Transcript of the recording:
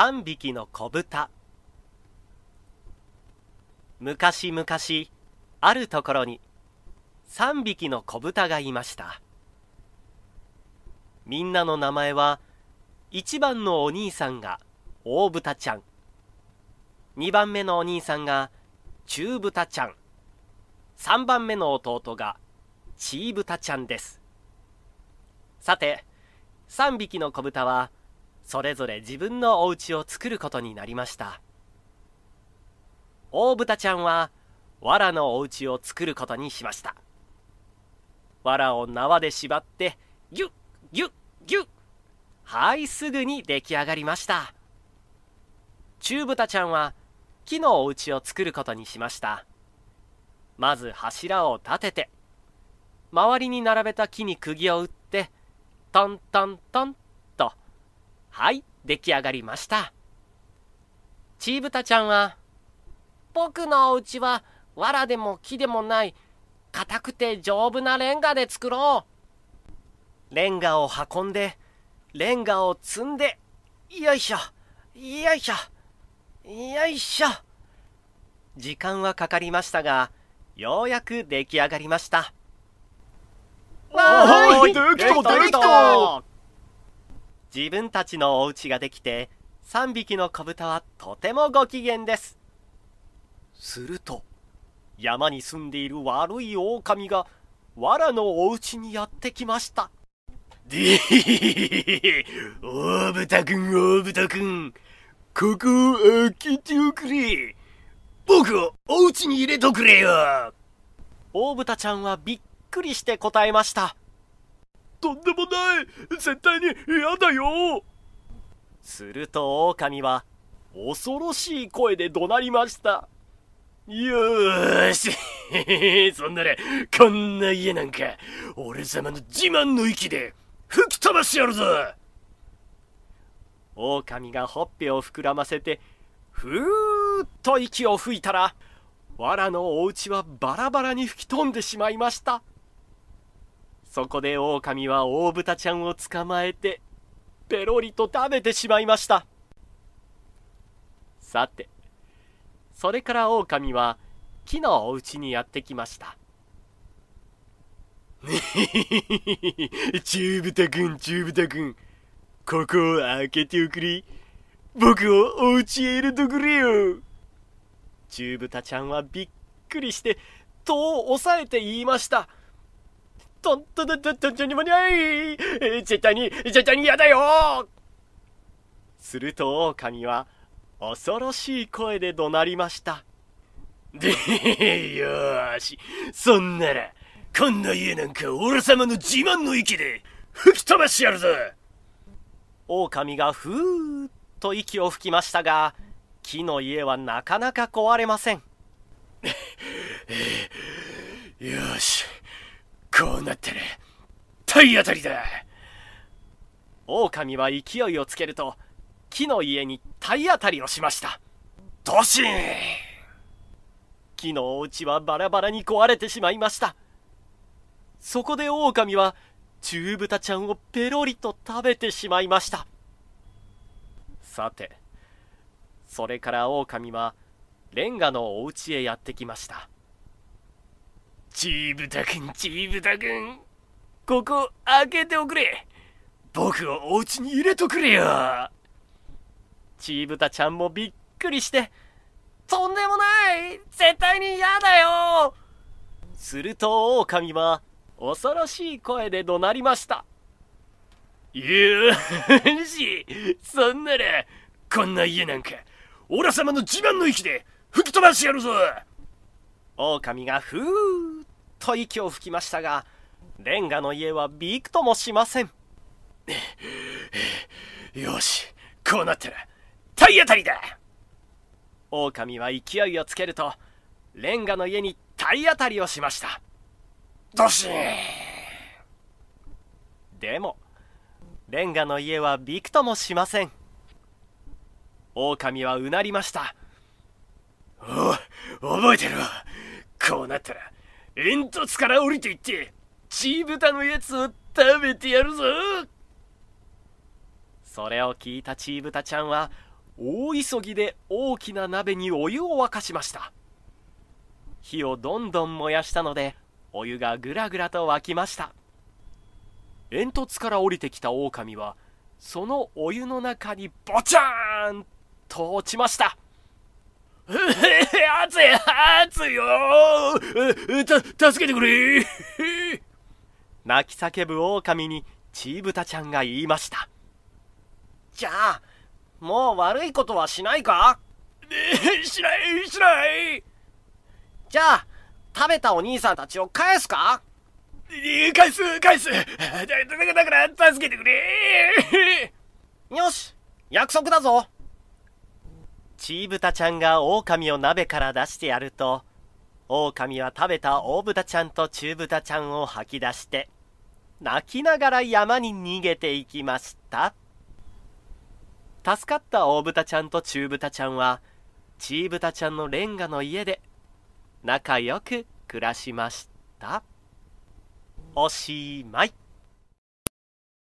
3匹の子豚昔々あるところに3匹の子豚がいましたみんなの名前は1番のお兄さんが大豚ちゃん2番目のお兄さんが中豚ちゃん3番目の弟がちー豚ちゃんですさて3匹の子豚はそれぞれ自分のお家を作ることになりました大豚ちゃんは藁のお家を作ることにしました藁を縄で縛ってぎゅっぎゅっぎゅっ。はいすぐに出来上がりました中豚ちゃんは木のお家を作ることにしましたまず柱を立てて周りに並べた木に釘を打ってトントントンはい出来上がりましたチーブタちゃんは僕のお家は藁でも木でもない硬くて丈夫なレンガで作ろうレンガを運んでレンガを積んでよいしょよいしょよいしょ時間はかかりましたがようやく出来上がりましたわーいできたできた自分たちのお家ができて3匹の子豚はとてもご機嫌ですすると山に住んでいる悪い狼がわらのお家にやってきましたで 大豚くん大豚くんここ開けておくれ僕をお家に入れとくれよ大豚ちゃんはびっくりして答えましたとんでもない絶対に嫌だよすると狼は恐ろしい声で怒鳴りましたよーし そんならこんな家なんか俺様の自慢の息で吹き飛ばしてやるぞ狼がほっぺを膨らませてふーっと息を吹いたら藁のお家はバラバラに吹き飛んでしまいましたそこで狼は大豚ちゃんを捕まえてペロリと食べてしまいましたさてそれから狼は木のお家にやってきました中豚 くん中豚くんここを開けておくれ僕をお家へ入れてくれよ中タちゃんはびっくりして戸を押さえて言いましたとんととととんとにもにゃい絶対に絶対に嫌だよすると狼は恐ろしい声で怒鳴りましたでよしそんならこんな家なんかさまの自慢の息で吹き飛ばしてやるぞ狼がふーっと息を吹きましたが木の家はなかなか壊れませんよしこうなったら体当たりだ狼は勢いをつけると木の家に体当たりをしましたドシン木のお家はバラバラに壊れてしまいましたそこで狼は中タちゃんをペロリと食べてしまいましたさてそれから狼はレンガのお家へやってきましたチーブタ君チーブタ君ここ開けておくれ僕をお家に入れとくれよチーブタちゃんもびっくりしてとんでもない絶対に嫌だよすると狼は恐ろしい声で怒鳴りましたよしそんならこんな家なんかオラ様の自慢の息で吹き飛ばしてやるぞ狼がふーと息を吹きましたがレンガの家はびくともしません よしこうなったら体当たりだ狼は勢いをつけるとレンガの家に体当たりをしましたドシーンでもレンガの家はびくともしません狼はうなりましたお覚えてわこうなったら煙突から降りていってチータのやつを食べてやるぞそれを聞いたチータちゃんは大急ぎで大きな鍋にお湯を沸かしました火をどんどん燃やしたのでお湯がぐらぐらと沸きました煙突から降りてきたオオカミはそのお湯の中にボチャーンと落ちました 熱い熱いよた助けてくれ泣き叫ぶ狼にチーブタちゃんが言いましたじゃあもう悪いことはしないか しないしないじゃあ食べたお兄さんたちを返すか返す返すだから助けてくれよし約束だぞチーブタちゃんが狼を鍋から出してやると、狼は食べた大豚ちゃんと中豚ちゃんを吐き出して、泣きながら山に逃げていきました。助かった大豚ちゃんと中豚ちゃんは、チーブタちゃんのレンガの家で、仲良く暮らしました。おしまい。